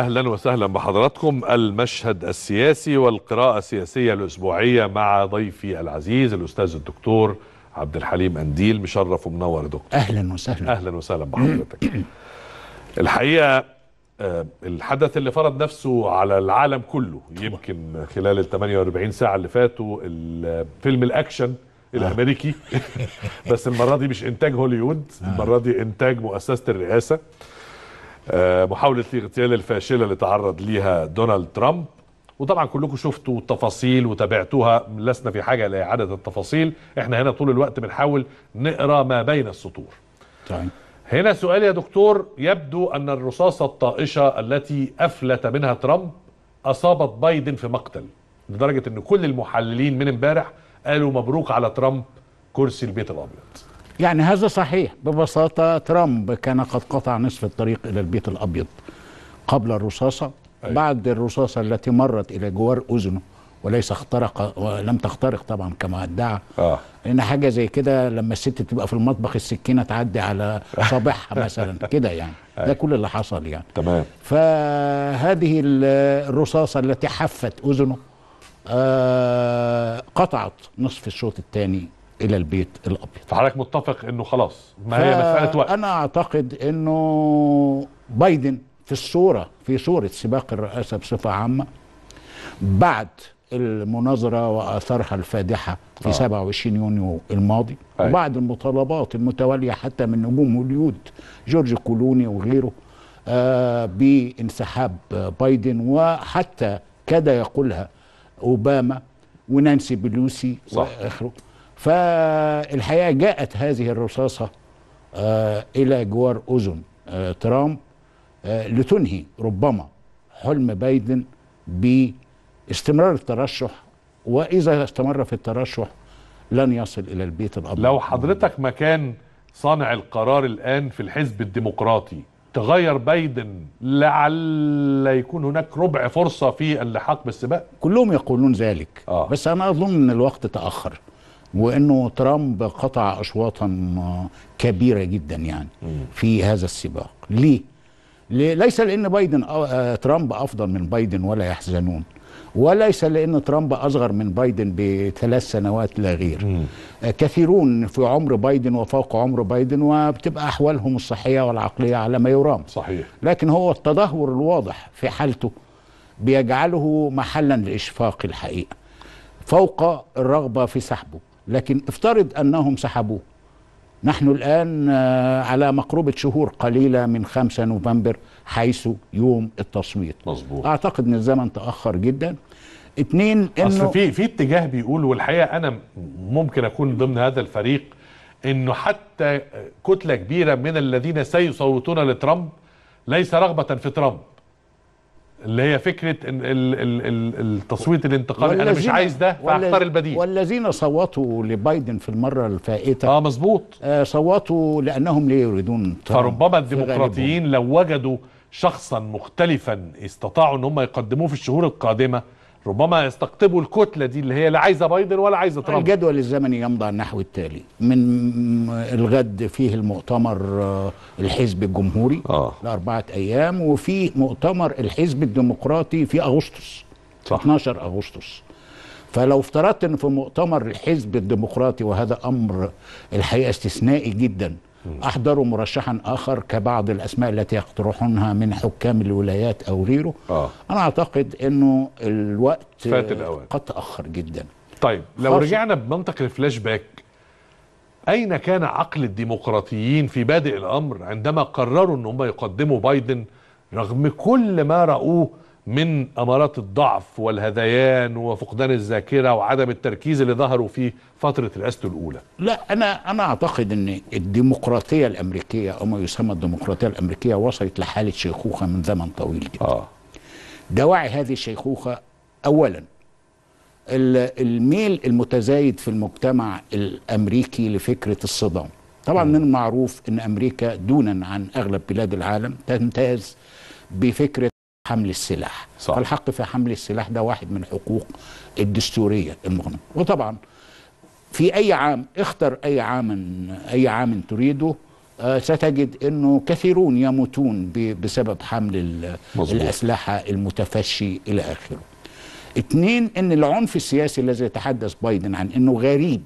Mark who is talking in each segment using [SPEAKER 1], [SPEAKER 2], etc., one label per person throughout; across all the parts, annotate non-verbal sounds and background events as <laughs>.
[SPEAKER 1] اهلا وسهلا بحضراتكم المشهد السياسي والقراءه السياسيه الاسبوعيه مع ضيفي العزيز الاستاذ الدكتور عبد الحليم انديل مشرف ومنور دكتور اهلا وسهلا اهلا وسهلا بحضرتك الحقيقه آه، الحدث اللي فرض نفسه على العالم كله يمكن خلال ال 48 ساعه اللي فاتوا فيلم الاكشن آه. الامريكي <laughs> بس المره دي مش انتاج هوليوود آه. المره دي انتاج مؤسسه الرئاسه آه، محاولة الاغتيال الفاشلة اللي تعرض ليها دونالد ترامب وطبعا كلكم شفتوا التفاصيل وتابعتوها لسنا في حاجة لإعادة التفاصيل احنا هنا طول الوقت بنحاول نقرأ ما بين السطور طيب. هنا سؤال يا دكتور يبدو أن الرصاصة الطائشة التي أفلت منها ترامب أصابت بايدن في مقتل لدرجة أن كل المحللين من امبارح قالوا مبروك على ترامب كرسي البيت الأبيض
[SPEAKER 2] يعني هذا صحيح ببساطة ترامب كان قد قطع نصف الطريق إلى البيت الأبيض قبل الرصاصة أيوة. بعد الرصاصة التي مرت إلى جوار أذنه وليس اخترق ولم تخترق طبعا كما ادعى آه. لان حاجه زي كده لما الست تبقى في المطبخ السكينه تعدي على صابعها <laughs> مثلا كده يعني ده كل اللي حصل يعني تمام فهذه الرصاصه التي حفت اذنه آه قطعت نصف الشوط الثاني الى البيت الابيض
[SPEAKER 1] فحضرتك متفق انه خلاص ما هي مساله
[SPEAKER 2] وقت انا اعتقد انه بايدن في الصوره في صوره سباق الرئاسه بصفه عامه بعد المناظرة وآثارها الفادحة في آه. 27 يونيو الماضي أي. وبعد المطالبات المتوالية حتى من نجوم هوليود جورج كولوني وغيره آه بانسحاب بايدن وحتى كاد يقولها أوباما ونانسي بلوسي صح. وآخره فالحقيقة جاءت هذه الرصاصة آه، إلى جوار أذن آه، ترامب آه، لتنهي ربما حلم بايدن باستمرار الترشح وإذا استمر في الترشح لن يصل إلى البيت الأبيض
[SPEAKER 1] لو حضرتك مكان صانع القرار الآن في الحزب الديمقراطي تغير بايدن لعل يكون هناك ربع فرصة في اللحاق بالسباق كلهم
[SPEAKER 2] يقولون ذلك آه. بس أنا أظن أن الوقت تأخر وانه ترامب قطع اشواطا آه، كبيره جدا يعني في هذا السباق ليه ليس لان بايدن آه، آه، ترامب افضل من بايدن ولا يحزنون وليس لان ترامب اصغر من بايدن بثلاث سنوات لا غير كثيرون في عمر بايدن وفوق عمر بايدن وبتبقى احوالهم الصحيه والعقليه على ما يرام صحيح لكن هو التدهور الواضح في حالته بيجعله محلا لاشفاق الحقيقه فوق الرغبه في سحبه لكن افترض أنهم سحبوه نحن الآن آه، على مقربة شهور قليلة من 5 نوفمبر حيث يوم التصويت مظبوط أعتقد أن الزمن تأخر جدا
[SPEAKER 1] اثنين إنه أصل في في اتجاه بيقول والحقيقة أنا ممكن أكون ضمن هذا الفريق أنه حتى كتلة كبيرة من الذين سيصوتون لترامب ليس رغبة في ترامب اللي هي فكره التصويت الانتقالي انا مش عايز ده فاختار
[SPEAKER 2] البديل والذين صوتوا لبايدن في المره الفائته اه مظبوط آه صوتوا لانهم لا يريدون فربما الديمقراطيين
[SPEAKER 1] لو وجدوا شخصا مختلفا استطاعوا ان هم يقدموه في الشهور القادمه ربما يستقطبوا الكتله دي اللي هي لا عايزه بايدن ولا عايزه ترامب الجدول الزمني يمضي على النحو التالي
[SPEAKER 2] من الغد فيه المؤتمر آه، الحزب الجمهوري آه. لاربعه ايام وفي مؤتمر الحزب الديمقراطي في اغسطس صح. 12 اغسطس فلو افترضت ان في مؤتمر الحزب الديمقراطي وهذا امر الحقيقه استثنائي جدا احضروا مرشحا اخر كبعض الاسماء التي يقترحونها من حكام الولايات او غيره آه. انا اعتقد انه الوقت فات الأوان. قد تاخر جدا
[SPEAKER 1] طيب لو خارج. رجعنا بمنطق الفلاش باك اين كان عقل الديمقراطيين في بادئ الامر عندما قرروا ان هم يقدموا بايدن رغم كل ما راوه من امارات الضعف والهذيان وفقدان الذاكره وعدم التركيز اللي ظهروا في فتره رئاسته الاولى.
[SPEAKER 2] لا انا انا اعتقد ان الديمقراطيه الامريكيه او ما يسمى الديمقراطيه الامريكيه وصلت لحاله شيخوخه من زمن طويل جدا. آه. دواعي هذه الشيخوخه اولا الميل المتزايد في المجتمع الامريكي لفكره الصدام. طبعا من المعروف ان امريكا دونا عن اغلب بلاد العالم تمتاز بفكره حمل السلاح صح. فالحق في حمل السلاح ده واحد من حقوق الدستورية المغنمة وطبعا في أي عام اختر أي عام أي عام تريده آه، ستجد أنه كثيرون يموتون بسبب حمل مزبوط. الأسلحة المتفشي إلى آخره اثنين أن العنف السياسي الذي يتحدث بايدن عن أنه غريب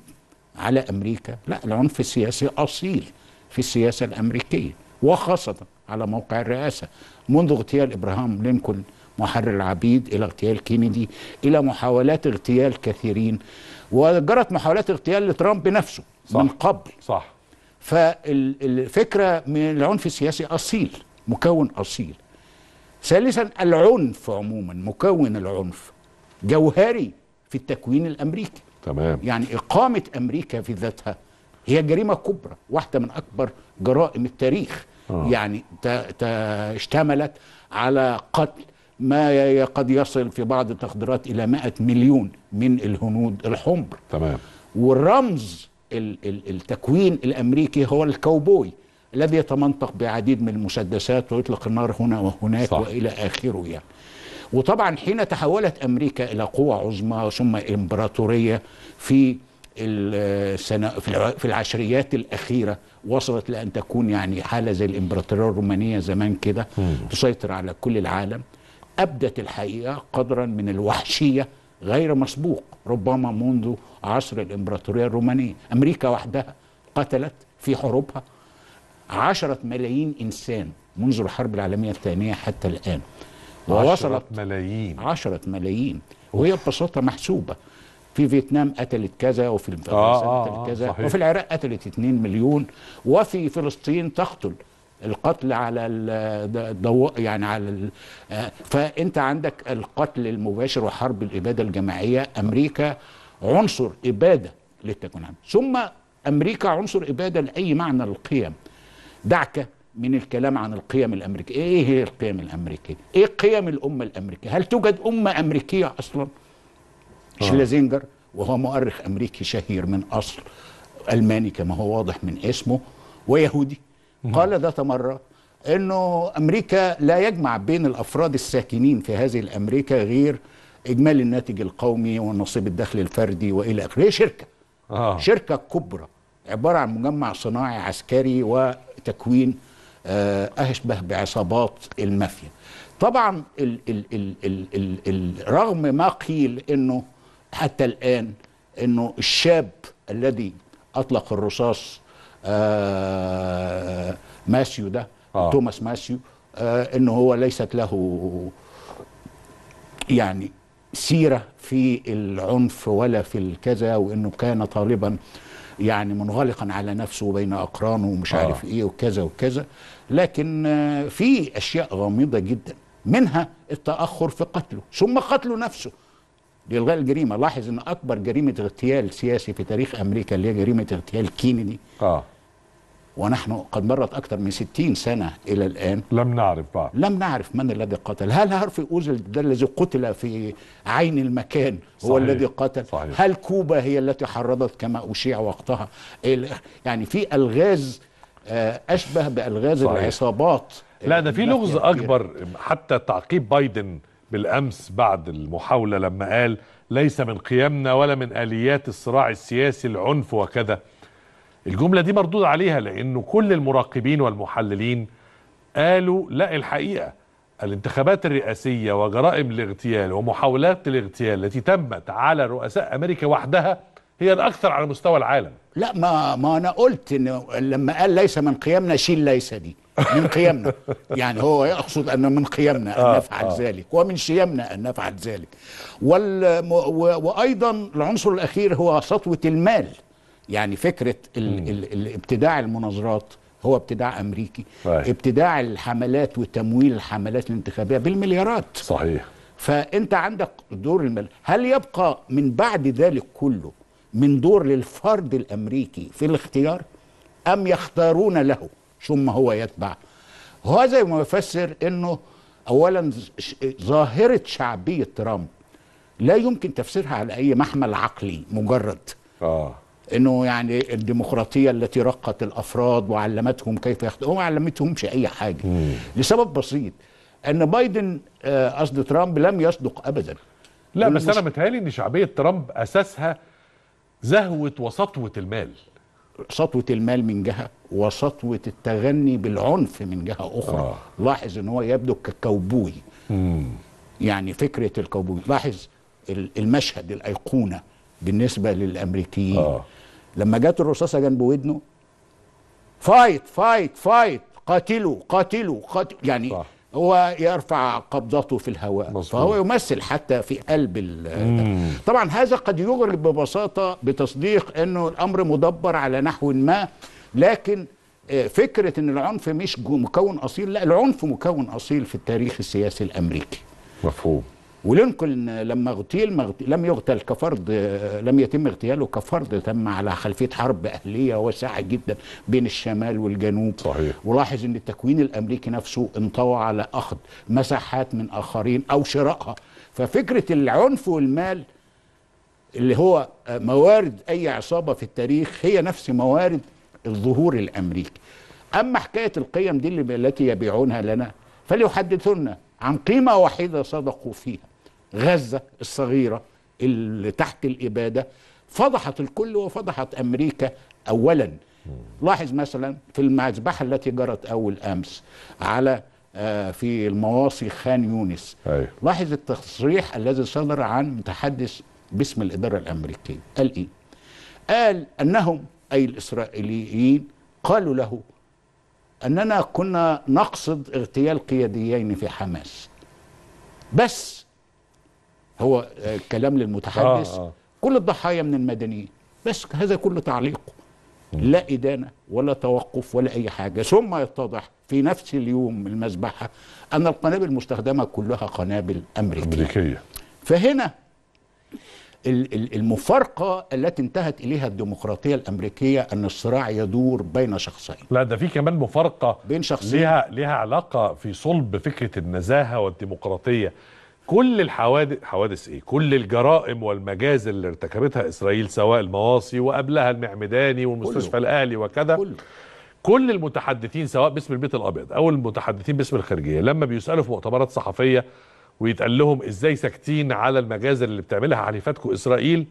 [SPEAKER 2] على أمريكا لا العنف السياسي أصيل في السياسة الأمريكية وخاصة على موقع الرئاسة منذ اغتيال إبراهام لينكولن محرر العبيد إلى اغتيال كينيدي إلى محاولات اغتيال كثيرين وجرت محاولات اغتيال لترامب نفسه صح من قبل صح فالفكرة من العنف السياسي أصيل مكون أصيل ثالثا العنف عموما مكون العنف جوهري في التكوين الأمريكي تمام يعني إقامة أمريكا في ذاتها هي جريمة كبرى واحدة من أكبر جرائم التاريخ أوه. يعني اشتملت على قتل ما قد يصل في بعض التقديرات إلى 100 مليون من الهنود الحمر تمام والرمز التكوين الأمريكي هو الكوبوي الذي يتمنطق بعديد من المسدسات ويطلق النار هنا وهناك صح. وإلى آخره يعني وطبعا حين تحولت أمريكا إلى قوة عظمى ثم إمبراطورية في في العشريات الاخيره وصلت لان تكون يعني حاله زي الامبراطوريه الرومانيه زمان كده تسيطر على كل العالم ابدت الحقيقه قدرا من الوحشيه غير مسبوق ربما منذ عصر الامبراطوريه الرومانيه امريكا وحدها قتلت في حروبها عشرة ملايين انسان منذ الحرب العالميه الثانيه حتى الان ووصلت عشرة ملايين عشرة ملايين وهي ببساطه محسوبه في فيتنام قتلت كذا وفي افغانستان آه قتلت آه، آه، كذا صحيح. وفي العراق قتلت 2 مليون وفي فلسطين تقتل القتل على الضوء يعني على آه، فانت عندك القتل المباشر وحرب الاباده الجماعيه امريكا عنصر اباده للتكون عام ثم امريكا عنصر اباده لاي معنى القيم دعك من الكلام عن القيم الامريكيه ايه هي القيم الامريكيه ايه قيم الامه الامريكيه هل توجد امه امريكيه اصلا آه. شليزنجر وهو مؤرخ امريكي شهير من اصل الماني كما هو واضح من اسمه ويهودي قال ذات مره انه امريكا لا يجمع بين الافراد الساكنين في هذه الامريكا غير اجمالي الناتج القومي ونصيب الدخل الفردي والى اخره شركه آه. شركه كبرى عباره عن مجمع صناعي عسكري وتكوين آه، اشبه بعصابات المافيا طبعا الـ الـ الـ الـ الـ الـ رغم ما قيل انه حتى الآن أنه الشاب الذي أطلق الرصاص آه ماسيو ده آه. توماس ماسيو آه أنه هو ليست له يعني سيرة في العنف ولا في الكذا وأنه كان طالبا يعني منغلقا على نفسه بين أقرانه ومش آه. عارف إيه وكذا وكذا لكن آه في أشياء غامضة جدا منها التأخر في قتله ثم قتله نفسه لإلغاء الجريمة لاحظ أن أكبر جريمة اغتيال سياسي في تاريخ أمريكا اللي هي جريمة اغتيال كينيدي آه. ونحن قد مرت أكثر من 60 سنة إلى الآن لم نعرف بعد لم نعرف من الذي قتل هل هارفي أوزل ده الذي قتل في عين المكان صحيح. هو الذي قتل صحيح. هل كوبا هي التي حرضت كما أشيع وقتها يعني في ألغاز آه، أشبه بألغاز صحيح. العصابات لا ده في لغز
[SPEAKER 1] أكبر حتى تعقيب بايدن بالامس بعد المحاوله لما قال ليس من قيمنا ولا من اليات الصراع السياسي العنف وكذا الجمله دي مردود عليها لانه كل المراقبين والمحللين قالوا لا الحقيقه الانتخابات الرئاسيه وجرائم الاغتيال ومحاولات الاغتيال التي تمت على رؤساء امريكا وحدها هي الاكثر على مستوى العالم لا ما ما انا
[SPEAKER 2] قلت ان لما قال ليس من قيمنا شيل ليس دي من قيمنا يعني هو يقصد أنه من قيمنا أن آه، نفعل آه. ذلك ومن شيمنا أن نفعل ذلك والم... و... وأيضا العنصر الأخير هو سطوة المال يعني فكرة ال... ال... الابتداع المناظرات هو ابتداع امريكي أي. ابتداع الحملات وتمويل الحملات الانتخابيه بالمليارات صحيح فانت عندك دور المال هل يبقى من بعد ذلك كله من دور للفرد الامريكي في الاختيار ام يختارون له ثم هو يتبع وهذا يفسر انه اولا ظاهره شعبيه ترامب لا يمكن تفسيرها على اي محمل عقلي مجرد اه انه يعني الديمقراطيه التي رقت الافراد وعلمتهم كيف يخدموا ما علمتهمش اي حاجه مم. لسبب بسيط
[SPEAKER 1] ان بايدن آه، قصد آه ترامب لم يصدق ابدا لا بس انا متهيألي ان شعبيه ترامب اساسها زهوه وسطوه المال سطوه
[SPEAKER 2] المال من جهه وسطوه التغني بالعنف من جهه اخرى آه. لاحظ ان هو يبدو ككوبوي يعني فكره الكوبوي لاحظ المشهد الايقونه بالنسبه للامريكيين آه. لما جت الرصاصه جنب ودنه فايت فايت فايت قاتلوا قاتلوا قاتلوا يعني صح. هو يرفع قبضته في الهواء مصبوع. فهو يمثل حتى في قلب طبعا هذا قد يغرب ببساطة بتصديق أنه الأمر مدبر على نحو ما لكن آه، فكرة أن العنف مش مكون أصيل لا العنف مكون أصيل في التاريخ السياسي الأمريكي مفهوم ولينكولن لما اغتيل لم يغتل كفرد لم يتم اغتياله كفرد تم على خلفيه حرب اهليه واسعه جدا بين الشمال والجنوب صحيح ولاحظ ان التكوين الامريكي نفسه انطوى على اخذ مساحات من اخرين او شرائها ففكره العنف والمال اللي هو موارد اي عصابه في التاريخ هي نفس موارد الظهور الامريكي اما حكايه القيم دي التي يبيعونها لنا فليحدثونا عن قيمه واحده صدقوا فيها غزة الصغيرة اللي تحت الإبادة فضحت الكل وفضحت أمريكا أولا لاحظ مثلا في المذبحة التي جرت أول أمس على آه، في المواصي خان يونس أيوه. لاحظ التصريح الذي صدر عن متحدث باسم الإدارة الأمريكية قال إيه قال أنهم أي الإسرائيليين قالوا له أننا كنا نقصد اغتيال قياديين في حماس بس هو آه، كلام للمتحدث آه،, آه كل الضحايا من المدنيين بس هذا كل تعليقه لا إدانة ولا توقف ولا أي حاجة ثم يتضح في نفس اليوم المذبحة أن القنابل المستخدمة كلها قنابل أمريكية, أمريكية. فهنا المفارقة التي انتهت إليها الديمقراطية الأمريكية أن الصراع يدور
[SPEAKER 1] بين شخصين لا ده في كمان مفارقة بين شخصين لها, لها علاقة في صلب فكرة النزاهة والديمقراطية كل الحوادث حوادث ايه كل الجرائم والمجازر اللي ارتكبتها اسرائيل سواء المواصي وقبلها المعمداني والمستشفى الاهلي وكذا كل المتحدثين سواء باسم البيت الابيض او المتحدثين باسم الخارجيه لما بيسالوا في مؤتمرات صحفيه ويتقال لهم ازاي ساكتين على المجازر اللي بتعملها حليفاتكم اسرائيل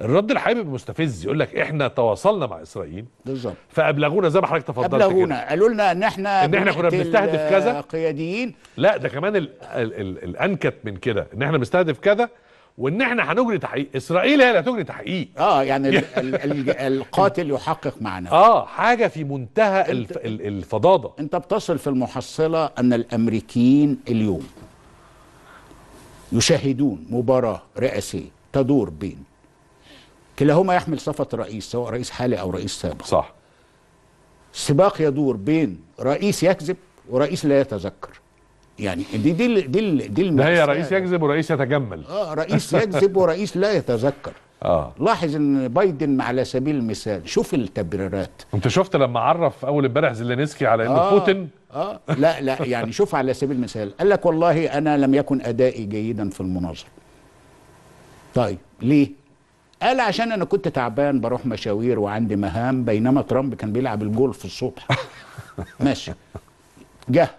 [SPEAKER 1] الرد الحقيقي بيبقى مستفز يقول لك احنا تواصلنا مع اسرائيل بالظبط فابلغونا زي ما حضرتك تفضلت ابلغونا
[SPEAKER 2] قالوا لنا ان احنا ان احنا كنا بنستهدف كذا
[SPEAKER 1] قياديين لا ده كمان الـ الـ الـ الانكت من كده ان احنا بنستهدف كذا وان احنا هنجري تحقيق اسرائيل هي اللي هتجري تحقيق اه يعني الـ <laughs> الـ القاتل يحقق معنا اه
[SPEAKER 2] حاجه في منتهى الفضاضه انت بتصل في المحصله ان الامريكيين اليوم يشاهدون مباراه رئاسيه تدور بين كلاهما يحمل صفة رئيس سواء رئيس حالي أو رئيس سابق صح سباق يدور بين رئيس يكذب ورئيس لا يتذكر
[SPEAKER 1] يعني دي دي دي دي ده هي رئيس يكذب ورئيس يتجمل اه رئيس يكذب
[SPEAKER 2] ورئيس لا يتذكر اه لاحظ ان بايدن على سبيل المثال شوف التبريرات
[SPEAKER 1] انت شفت لما عرف اول امبارح زيلينسكي على ان آه بوتين
[SPEAKER 2] اه لا لا يعني
[SPEAKER 1] شوف على سبيل
[SPEAKER 2] المثال قال لك والله انا لم يكن ادائي جيدا في المناظره طيب ليه قال عشان انا كنت تعبان بروح مشاوير وعندي مهام بينما ترامب كان بيلعب الجولف الصبح <laughs> ماشي جه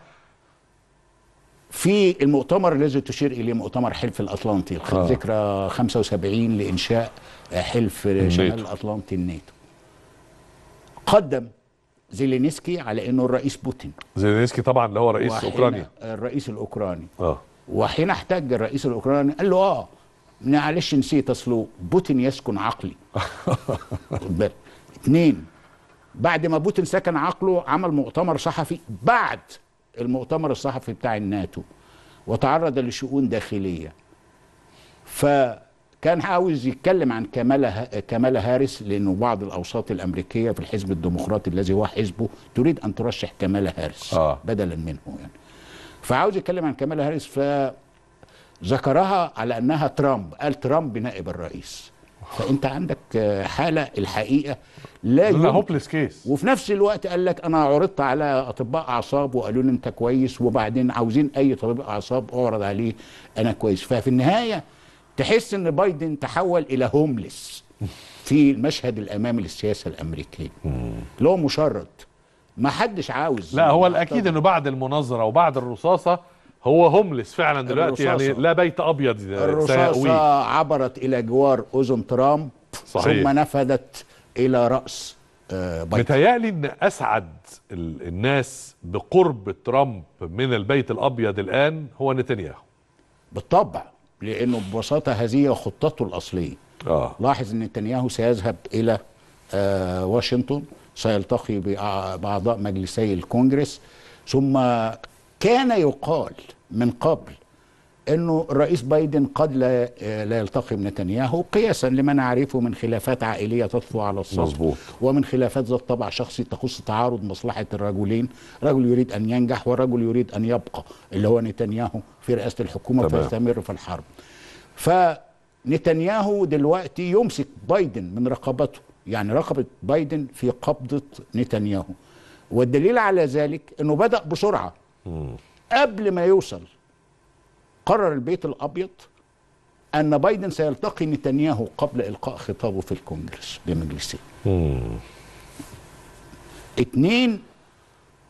[SPEAKER 2] في المؤتمر الذي تشير اليه مؤتمر حلف الاطلنطي آه. ذكرى 75 لانشاء حلف شمال الاطلنطي الناتو قدم زيلينسكي على انه الرئيس بوتين
[SPEAKER 1] زيلينسكي طبعا اللي هو رئيس اوكرانيا
[SPEAKER 2] الرئيس الاوكراني اه وحين احتج الرئيس الاوكراني قال له اه معلش نسيت اصله بوتين يسكن عقلي <laughs> اثنين بعد ما بوتين سكن عقله عمل مؤتمر صحفي بعد المؤتمر الصحفي بتاع الناتو وتعرض لشؤون داخليه فكان عاوز يتكلم عن كمالا كمالا هارس لانه بعض الاوساط الامريكيه في الحزب الديمقراطي الذي هو حزبه تريد ان ترشح كمالا هارس آه. بدلا منه يعني فعاوز يتكلم عن كمالا هارس ف ذكرها على انها ترامب قال ترامب نائب الرئيس فانت عندك آه، حاله الحقيقه لا هوبلس كيس وفي نفس الوقت قال لك انا عرضت على اطباء اعصاب وقالوا لي انت كويس وبعدين عاوزين اي طبيب اعصاب اعرض عليه انا كويس ففي النهايه تحس ان بايدن تحول الى هوملس في المشهد الامامي للسياسه الامريكيه اللي هو مشرد ما حدش عاوز لا هو
[SPEAKER 1] الاكيد انه بعد المناظره وبعد الرصاصه هو هوملس فعلا دلوقتي يعني لا بيت ابيض الرصاصه عبرت الى
[SPEAKER 2] جوار اذن ترامب صحيح. ثم نفذت الى راس آه، بايدن
[SPEAKER 1] متهيألي ان اسعد الناس بقرب ترامب من البيت الابيض الان هو نتنياهو
[SPEAKER 2] بالطبع لانه ببساطه هذه خطته الاصليه آه. لاحظ ان نتنياهو سيذهب الى آه، واشنطن سيلتقي باعضاء مجلسي الكونجرس ثم كان يقال من قبل انه الرئيس بايدن قد لا آه، لا يلتقي بنتنياهو قياسا لما نعرفه من خلافات عائليه تطفو على السطح مظبوط ومن خلافات ذات طبع شخصي تخص تعارض مصلحه الرجلين، رجل يريد ان ينجح ورجل يريد ان يبقى اللي هو نتنياهو في رئاسه الحكومه فيستمر في الحرب. فنتنياهو دلوقتي يمسك بايدن من رقبته، يعني رقبه بايدن في قبضه نتنياهو. والدليل على ذلك انه بدا بسرعه قبل ما يوصل قرر البيت الابيض ان بايدن سيلتقي نتنياهو قبل القاء خطابه في الكونجرس لمجلسه اثنين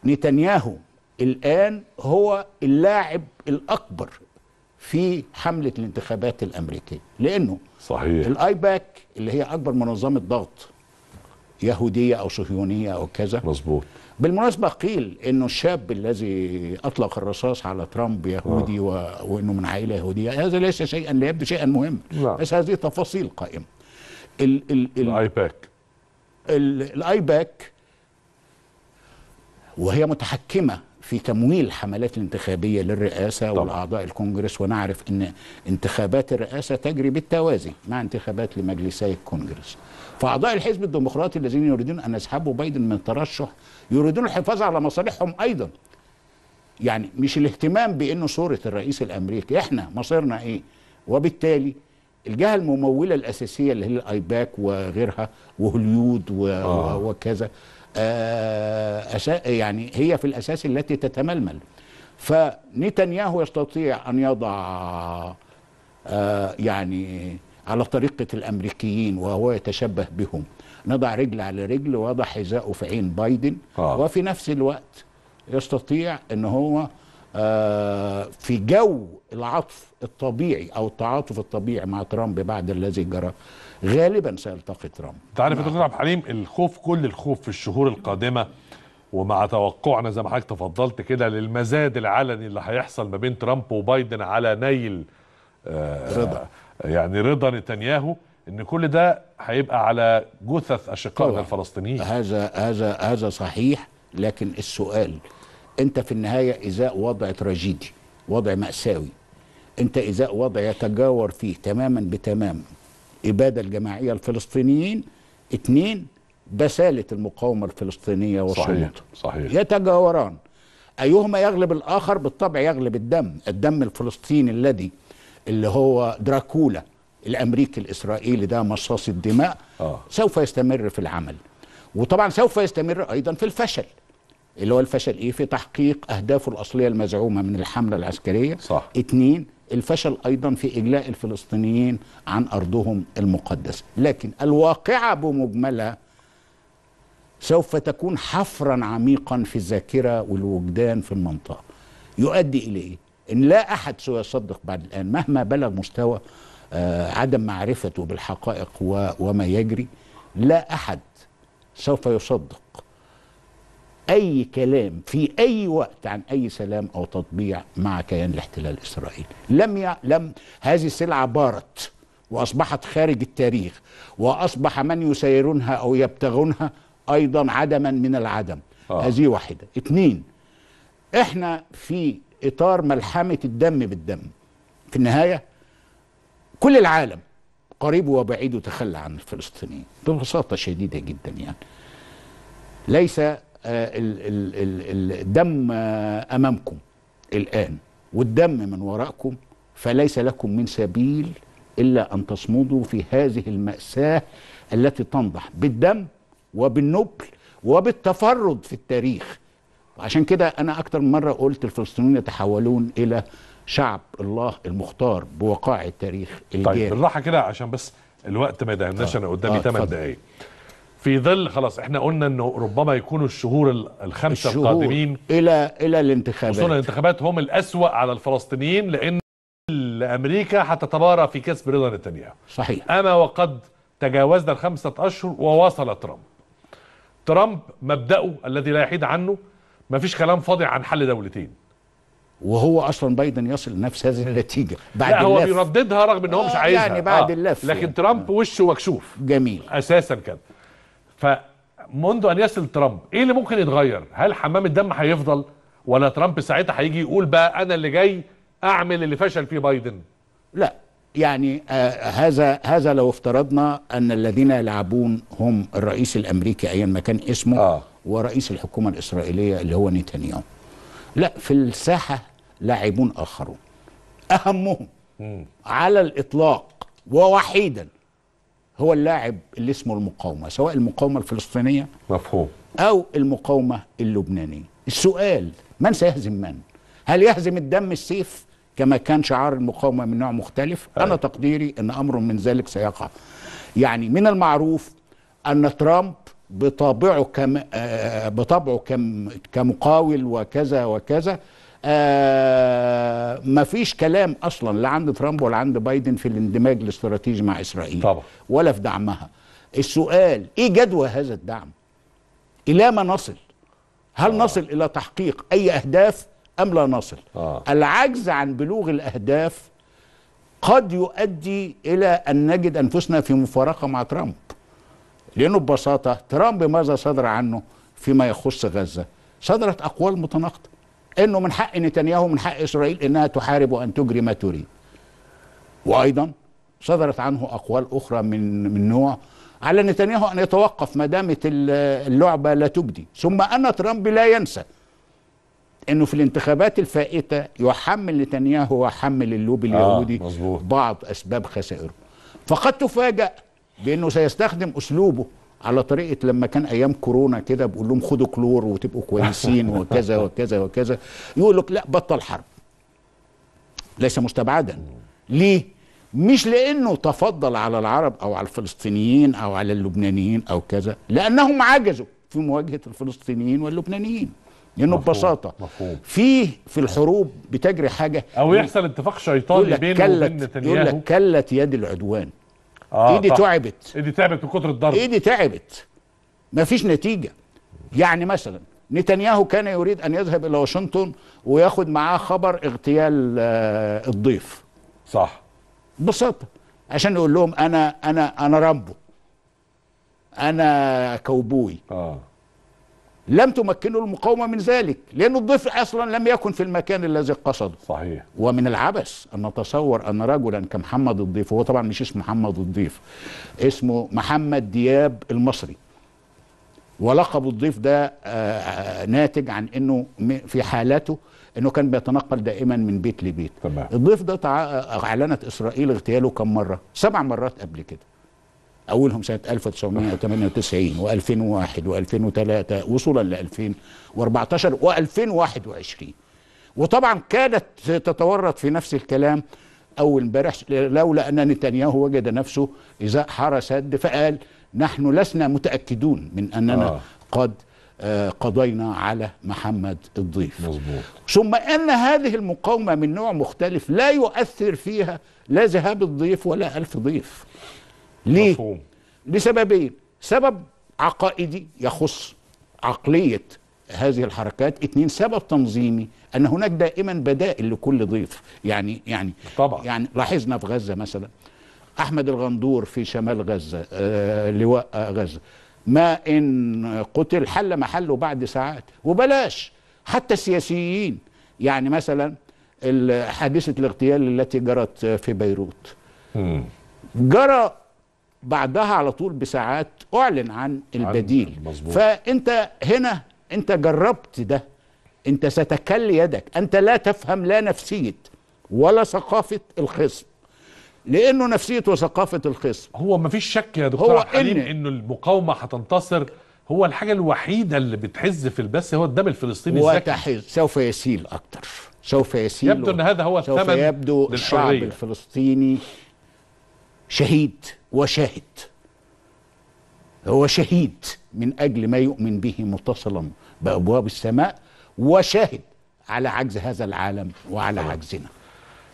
[SPEAKER 2] نتنياهو الان هو اللاعب الاكبر في حمله الانتخابات الامريكيه لانه صحيح الايباك اللي هي اكبر منظمه ضغط يهوديه او صهيونيه او كذا مظبوط بالمناسبة قيل أنه الشاب الذي أطلق الرصاص على ترامب يهودي آه. و... وأنه من عائلة يهودية هذا ليس شيئا لا يبدو شيئا مهم لا. نعم. بس هذه تفاصيل قائمة ال... ال... ال... الآيباك الآيباك وهي متحكمة في تمويل الحملات الانتخابيه للرئاسه طبعا. والاعضاء الكونجرس ونعرف ان انتخابات الرئاسه تجري بالتوازي مع انتخابات لمجلسي الكونجرس. فاعضاء الحزب الديمقراطي الذين يريدون ان يسحبوا بايدن من الترشح يريدون الحفاظ على مصالحهم ايضا. يعني مش الاهتمام بانه صوره الرئيس الامريكي، احنا مصيرنا ايه؟ وبالتالي الجهه المموله الاساسيه اللي هي الايباك وغيرها وهوليود و... آه. وكذا آه، يعني هي في الأساس التي تتململ فنتنياهو يستطيع أن يضع آه، يعني على طريقة الأمريكيين وهو يتشبه بهم نضع رجل على رجل ووضع حذاءه في عين بايدن آه. وفي نفس الوقت يستطيع ان هو آه، في جو العطف الطبيعي او التعاطف الطبيعي مع ترامب بعد الذي جرى غالبا سيلتقي ترامب
[SPEAKER 1] انت عارف يا دكتور عبد الحليم الخوف كل الخوف في الشهور القادمه ومع توقعنا زي ما حضرتك تفضلت كده للمزاد العلني اللي هيحصل ما بين ترامب وبايدن على نيل آه، رضا يعني رضا نتنياهو ان كل ده هيبقى على جثث اشقائنا الفلسطينيين هذا هذا
[SPEAKER 2] هذا صحيح لكن السؤال انت في النهايه ازاء وضع تراجيدي وضع ماساوي انت ازاء وضع يتجاور فيه تماما بتمام اباده الجماعيه الفلسطينيين اثنين بساله المقاومه الفلسطينيه وسلطها صحيح صحيح يتجاوران ايهما يغلب الاخر بالطبع يغلب الدم الدم الفلسطيني الذي اللي هو دراكولا الامريكي الاسرائيلي ده مصاص الدماء آه. سوف يستمر في العمل وطبعا سوف يستمر ايضا في الفشل اللي هو الفشل ايه في تحقيق اهدافه الاصليه المزعومه من الحمله العسكريه صح اتنين الفشل ايضا في اجلاء الفلسطينيين عن ارضهم المقدسه لكن الواقعه بمجملها سوف تكون حفرا عميقا في الذاكره والوجدان في المنطقه يؤدي الى ايه ان لا احد سيصدق بعد الان مهما بلغ مستوى آه، عدم معرفته بالحقائق وما يجري لا احد سوف يصدق اي كلام في اي وقت عن اي سلام او تطبيع مع كيان الاحتلال الاسرائيلي لم ي... لم هذه السلعه بارت واصبحت خارج التاريخ واصبح من يسيرونها او يبتغونها ايضا عدما من العدم آه. هذه واحده اثنين احنا في اطار ملحمه الدم بالدم في النهايه كل العالم قريب وبعيد تخلى عن الفلسطينيين ببساطه شديده جدا يعني ليس آه، الدم امامكم الان والدم من وراءكم فليس لكم من سبيل الا ان تصمدوا في هذه الماساه التي تنضح بالدم وبالنبل وبالتفرد في التاريخ عشان كده انا اكتر من مره قلت الفلسطينيين يتحولون
[SPEAKER 1] الى شعب الله المختار بوقائع التاريخ طيب، الجاري طيب بالراحه كده عشان بس الوقت ما يدهمناش آه. انا قدامي 8 آه دقائق في ظل خلاص احنا قلنا انه ربما يكونوا الشهور الخمسه الشهور القادمين
[SPEAKER 2] الى الى الانتخابات خصوصا
[SPEAKER 1] الانتخابات هم الاسوا على الفلسطينيين لان امريكا هتتبارى في كسب رضا نتنياهو صحيح اما وقد تجاوزنا الخمسه اشهر وواصل ترامب ترامب مبداه الذي لا يحيد عنه ما فيش كلام فاضي عن حل دولتين وهو اصلا
[SPEAKER 2] بايدن يصل لنفس هذه النتيجه بعد لا هو اللف.
[SPEAKER 1] بيرددها رغم ان هو مش آه، عايزها يعني بعد آه. اللف لكن يعني. ترامب آه. وشه مكشوف جميل اساسا كده فمنذ ان يصل ترامب ايه اللي ممكن يتغير هل حمام الدم هيفضل ولا ترامب ساعتها هيجي يقول بقى انا اللي جاي اعمل اللي فشل فيه بايدن
[SPEAKER 2] لا يعني آه هذا هذا لو افترضنا ان الذين يلعبون هم الرئيس الامريكي ايا ما كان اسمه آه. ورئيس الحكومه الاسرائيليه اللي هو نتنياهو لا في الساحه لاعبون اخرون اهمهم م. على الاطلاق ووحيدا هو اللاعب اللي اسمه المقاومه سواء المقاومه الفلسطينيه مفهوم او المقاومه اللبنانيه السؤال من سيهزم من هل يهزم الدم السيف كما كان شعار المقاومه من نوع مختلف هاي. انا تقديري ان امر من ذلك سيقع يعني من المعروف ان ترامب بطبعه كم آه، بطبعه كم كمقاول وكذا وكذا آه، ما مفيش كلام اصلا لا عند ترامب ولا عند بايدن في الاندماج الاستراتيجي مع اسرائيل طبعا. ولا في دعمها السؤال ايه جدوى هذا الدعم الى ما نصل هل آه. نصل الى تحقيق اي اهداف ام لا نصل آه. العجز عن بلوغ الاهداف قد يؤدي الى ان نجد انفسنا في مفارقه مع ترامب لانه ببساطه ترامب ماذا صدر عنه فيما يخص غزه صدرت اقوال متناقضه انه من حق نتنياهو من حق اسرائيل انها تحارب وان تجري ما تريد وايضا صدرت عنه اقوال اخرى من من نوع على نتنياهو ان يتوقف ما دامت اللعبه لا تبدي ثم ان ترامب لا ينسى انه في الانتخابات الفائته يحمل نتنياهو ويحمل اللوبي آه، اليهودي آه بعض اسباب خسائره فقد تفاجأ بانه سيستخدم اسلوبه على طريقه لما كان ايام كورونا كده بقول لهم خدوا كلور وتبقوا كويسين <laughs> وكذا وكذا وكذا يقول لك لا بطل حرب ليس مستبعدا ليه مش لانه تفضل على العرب او على الفلسطينيين او على اللبنانيين او كذا لانهم عجزوا في مواجهه الفلسطينيين واللبنانيين لانه ببساطه في في الحروب بتجري حاجه او يحصل
[SPEAKER 1] اتفاق شيطاني بينه وبين نتنياهو يقول لك
[SPEAKER 2] كلت يد العدوان آه ايدي طح. تعبت ايدي تعبت من كتر الضرب ايدي تعبت مفيش نتيجه يعني مثلا نتنياهو كان يريد ان يذهب الى واشنطن وياخد معاه خبر اغتيال آه الضيف صح ببساطه عشان يقول لهم انا انا انا رامبو انا كوبوي اه لم تمكنه المقاومة من ذلك لأن الضفر أصلا لم يكن في المكان الذي قصده صحيح ومن العبث أن نتصور أن رجلا كمحمد الضيف هو طبعا مش اسمه محمد الضيف اسمه محمد دياب المصري ولقب الضيف ده آه، آه، ناتج عن أنه في حالته أنه كان بيتنقل دائما من بيت لبيت تمام. الضيف ده آه، أعلنت إسرائيل اغتياله كم مرة سبع مرات قبل كده اولهم سنه 1998 و2001 و2003 وصولا ل 2014 و2021 وطبعا كانت تتورط في نفس الكلام اول امبارح لولا ان نتنياهو وجد نفسه اذا حار سد فقال نحن لسنا متاكدون من اننا آه. قد آه، قضينا على محمد الضيف مزبوط. ثم أن هذه المقاومة من نوع مختلف لا يؤثر فيها لا ذهاب الضيف ولا ألف ضيف ليه؟ مفهوم. لسببين إيه؟ سبب عقائدي يخص عقلية هذه الحركات اثنين سبب تنظيمي ان هناك دائما بدائل لكل ضيف يعني يعني طبعا يعني لاحظنا في غزه مثلا احمد الغندور في شمال غزه آه لواء آه، غزه ما ان قتل حل محله بعد ساعات وبلاش حتى السياسيين يعني مثلا حادثه الاغتيال التي جرت في بيروت جرى بعدها على طول بساعات اعلن عن البديل مزبوط. فانت هنا انت جربت ده انت ستكل يدك انت لا تفهم لا نفسيه ولا ثقافه الخصم لانه نفسيه وثقافه الخصم
[SPEAKER 1] هو ما فيش شك يا دكتور حليم إن انه المقاومه هتنتصر هو الحاجه الوحيده اللي بتحز في البث هو الدم الفلسطيني الذكي وتحز
[SPEAKER 2] سوف يسيل اكتر سوف يسيل يبدو ان
[SPEAKER 1] هذا هو الثمن سوف يبدو للحرية. الشعب
[SPEAKER 2] الفلسطيني شهيد وشاهد هو شهيد من أجل ما يؤمن به متصلا بأبواب السماء وشاهد على عجز هذا العالم وعلى عجزنا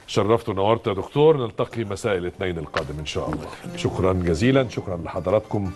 [SPEAKER 1] شرفت ونورت يا دكتور نلتقي مساء الاثنين القادم ان شاء الله شكرا جزيلا شكرا لحضراتكم